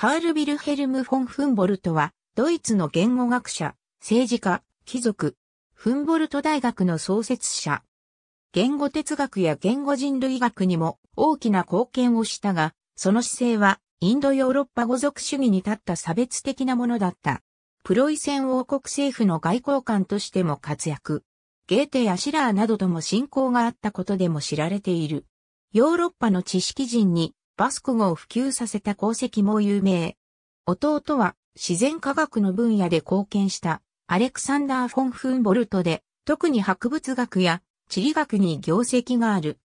カール・ビルヘルム・フォン・フンボルトは、ドイツの言語学者、政治家、貴族、フンボルト大学の創設者。言語哲学や言語人類学にも大きな貢献をしたが、その姿勢はインドヨーロッパ語族主義に立った差別的なものだった。プロイセン王国政府の外交官としても活躍。ゲーテやシラーなどとも親交があったことでも知られている。ヨーロッパの知識人にバスク語を普及させた功績も有名。弟は自然科学の分野で貢献したアレクサンダー・フォン・フンボルトで、特に博物学や地理学に業績がある。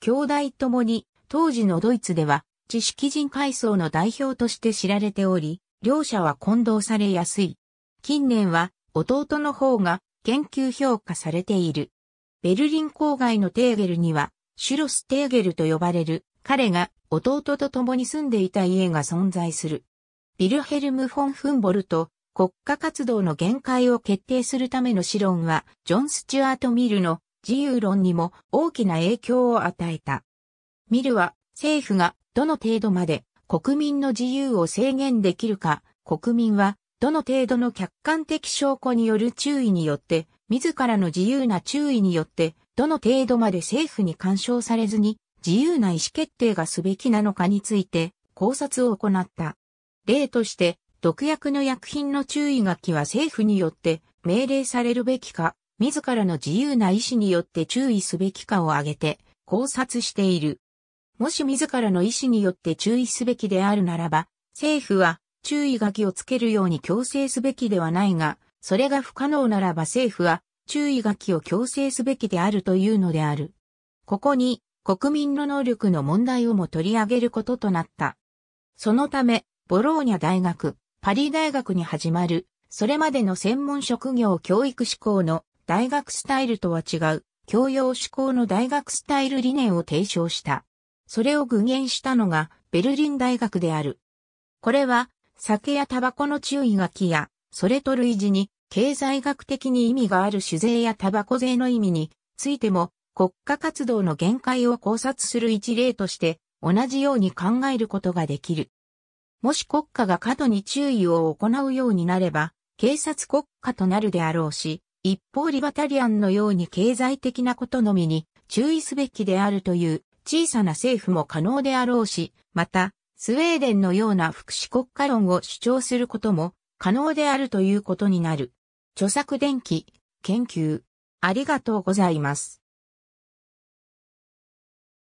兄弟ともに当時のドイツでは知識人階層の代表として知られており、両者は混同されやすい。近年は弟の方が研究評価されている。ベルリン郊外のテーゲルには、シュロステーゲルと呼ばれる彼が弟と共に住んでいた家が存在する。ビルヘルム・フォン・フンボルト、国家活動の限界を決定するための試論は、ジョン・スチュアート・ミルの自由論にも大きな影響を与えた。ミルは、政府がどの程度まで国民の自由を制限できるか、国民はどの程度の客観的証拠による注意によって、自らの自由な注意によって、どの程度まで政府に干渉されずに自由な意思決定がすべきなのかについて考察を行った。例として、毒薬の薬品の注意書きは政府によって命令されるべきか、自らの自由な意思によって注意すべきかを挙げて考察している。もし自らの意思によって注意すべきであるならば、政府は注意書きをつけるように強制すべきではないが、それが不可能ならば政府は注意書きを強制すべきであるというのである。ここに国民の能力の問題をも取り上げることとなった。そのため、ボローニャ大学、パリ大学に始まる、それまでの専門職業教育志向の大学スタイルとは違う、教養志向の大学スタイル理念を提唱した。それを具現したのがベルリン大学である。これは酒やタバコの注意書きや、それと類似に経済学的に意味がある酒税やタバコ税の意味についても国家活動の限界を考察する一例として、同じように考えることができる。もし国家が過度に注意を行うようになれば、警察国家となるであろうし、一方リバタリアンのように経済的なことのみに注意すべきであるという小さな政府も可能であろうし、また、スウェーデンのような福祉国家論を主張することも可能であるということになる。著作電気研究。ありがとうございます。